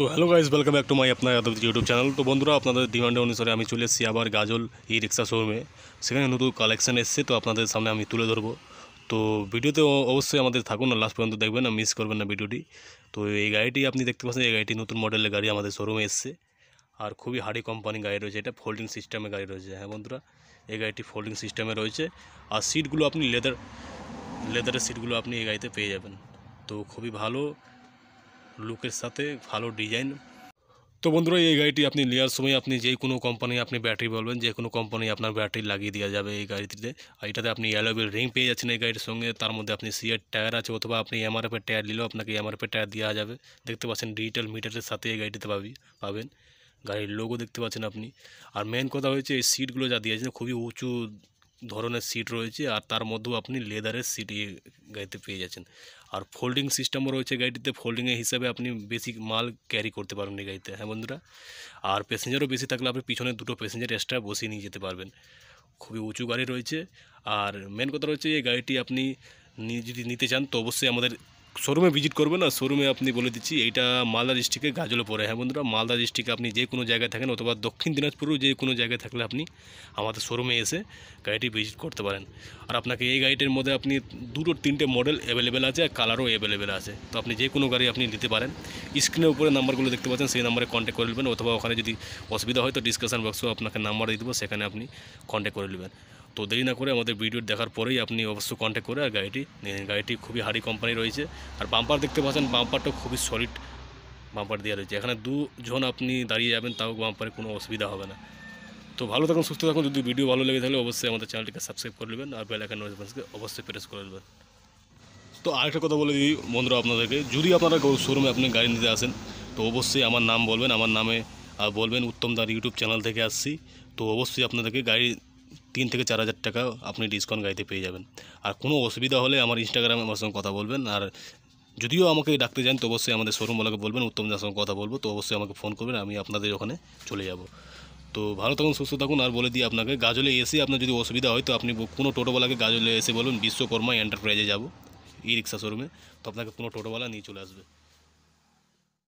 তো hello guys welcome back to my আপনার YouTube channel তো বন্ধুরা আপনাদের ডিমান্ডে অনুসারে আমি চলে এসেছি আবার গাজল ই রিক্সা শোরুমে সেখানে নতুন কালেকশান এসছে তো আপনাদের সামনে আমি তুলে ধরবো তো ভিডিওতে অবশ্যই আমাদের থাকুন না লাস্ট পর্যন্ত দেখবেন না মিস করবেন না ভিডিওটি তো এই গাড়িটি আপনি দেখতে পাচ্ছেন এই গাড়িটি নতুন মডেলের গাড়ি আমাদের শোরুমে এসছে আর খুবই হাড়ি কোম্পানি গাড়ি রয়েছে এটা ফোল্ডিং সিস্টেমে গাড়ি রয়েছে হ্যাঁ বন্ধুরা এই গাড়িটি ফোল্ডিং সিস্টেমে রয়েছে আর সিটগুলো আপনি লেদার লেদারের সিটগুলো আপনি এই গাড়িতে পেয়ে যাবেন তো খুবই ভালো লুকের সাথে ভালো ডিজাইন তো বন্ধুরা এই গাড়িটি আপনি কেনার সময় আপনি যে কোনো কোম্পানি আপনি যে কোনো কোম্পানি আপনি ব্যাটারি বলবেন যে কোনো কোম্পানি আপনার ব্যাটারি লাগিয়ে দেওয়া যাবে এই গাড়িতে আর এটাতে আপনি ইয়েলোবেল রিং পেয়ে যাচ্ছেন এই গাড়ির সঙ্গে তার মধ্যে আপনি সিআর টায়ার আছে অথবা আপনি এমআরপি টায়ার নিলেও আপনাকে এমআরপি টায়ার দেওয়া যাবে দেখতে পাচ্ছেন ডিজিটাল মিটারের সাথে এই গাড়িতে পাবেন পাবেন গাড়ির লোগো দেখতে পাচ্ছেন আপনি আর মেইন কথা হয়েছে এই সিটগুলো যা দেওয়া আছে খুবই উঁচু ধরনের সিট রয়েছে আর তার মধ্যেও আপনি লেদারের সিট গাড়িতে পেয়ে যাচ্ছেন আর ফোল্ডিং সিস্টেমও রয়েছে গাড়িটিতে ফোল্ডিংয়ের হিসাবে আপনি বেশি মাল ক্যারি করতে পারবেন এই গাড়িতে হ্যাঁ বন্ধুরা আর প্যাসেঞ্জারও বেশি থাকলে আপনি পিছনে দুটো প্যাসেঞ্জার এক্সট্রা বসিয়ে নিয়ে যেতে পারবেন খুবই উঁচু গাড়ি রয়েছে আর মেন কথা রয়েছে এই গাড়িটি আপনি যদি নিতে চান তো অবশ্যই আমাদের শোরুমে ভিজিট করবেন না শোরুমে আপনি বলে দিচ্ছি এইটা মালদা ডিস্ট্রিক্টে গাজলে পরে হ্যাঁ বন্ধুরা মালদা ডিস্ট্রিক্টে আপনি যে কোনো জায়গায় থাকেন অথবা দক্ষিণ দিনাজপুরেও যে কোনো জায়গায় থাকলে আপনি আমাদের শোরুমে এসে গাড়িটি ভিজিট করতে পারেন আর আপনাকে এই গাড়িটির মধ্যে আপনি দুটো তিনটে মডেল অ্যাভেলেবেল আছে আর কালারও অ্যাভেলেবেল আছে তো আপনি যে কোনো গাড়ি আপনি নিতে পারেন স্ক্রিনের উপরে নাম্বারগুলো দেখতে পাচ্ছেন সেই নাম্বারে কন্ট্যাক্ট করে নেবেন অথবা ওখানে যদি অসুবিধা হয় তো ডিসকাশন বক্সও আপনাকে নাম্বার দিয়ে দেবো সেখানে আপনি কন্ট্যাক্ট করে নেবেন তো দেরি না করে আমাদের ভিডিও দেখার পরেই আপনি অবশ্যই কন্ট্যাক্ট করে আর গাড়িটি গাড়িটি খুবই হাড়ি কোম্পানি রয়েছে আর বাম্পার দেখতে পাচ্ছেন বাম্পারটা খুবই সলিড বাম্পার দেওয়া রয়েছে এখানে দুজন আপনি দাঁড়িয়ে যাবেন তাও বাম্পারে কোনো অসুবিধা হবে না তো ভালো থাকুন সুস্থ থাকুন যদি ভিডিও ভালো লেগে থাকলে অবশ্যই আমাদের চ্যানেলটিকে সাবস্ক্রাইব করে নেবেন আর বেল আইকন নোটিফিকেশনকে অবশ্যই প্রেস করে নেবেন তো আরেকটা কথা বলে দিই বন্ধুরা আপনাদেরকে যদি আপনারা শোরুমে আপনি গাড়ি নিতে আসেন তো অবশ্যই আমার নাম বলবেন আমার নামে বলবেন উত্তম দার ইউটিউব চ্যানেল থেকে আসছি তো অবশ্যই আপনাদেরকে গাড়ি তিন থেকে চার হাজার টাকা আপনি ডিসকাউন্ট গাড়িতে পেয়ে যাবেন আর কোনো অসুবিধা হলে আমার ইনস্টাগ্রামে আমার সঙ্গে কথা বলবেন আর যদিও আমাকে ডাকতে যান তো অবশ্যই আমাদের শোরুমওয়ালাকে বলবেন উত্তম দার সঙ্গে কথা বলবো তো অবশ্যই আমাকে ফোন করবেন আমি আপনাদের ওখানে চলে যাব তো ভালো থাকুন সুস্থ থাকুন আর বলে দিই আপনাকে গাজলে এসে আপনার যদি অসুবিধা হয় তো আপনি কোনো টোটোওয়ালাকে গাজলে এসে বলুন বিশ্বকর্মা এন্টারপ্রাইজে যাব ই রিক্সা শোরুমে তো আপনাকে কোনো টোটোওয়ালা নিয়ে চলে আসবে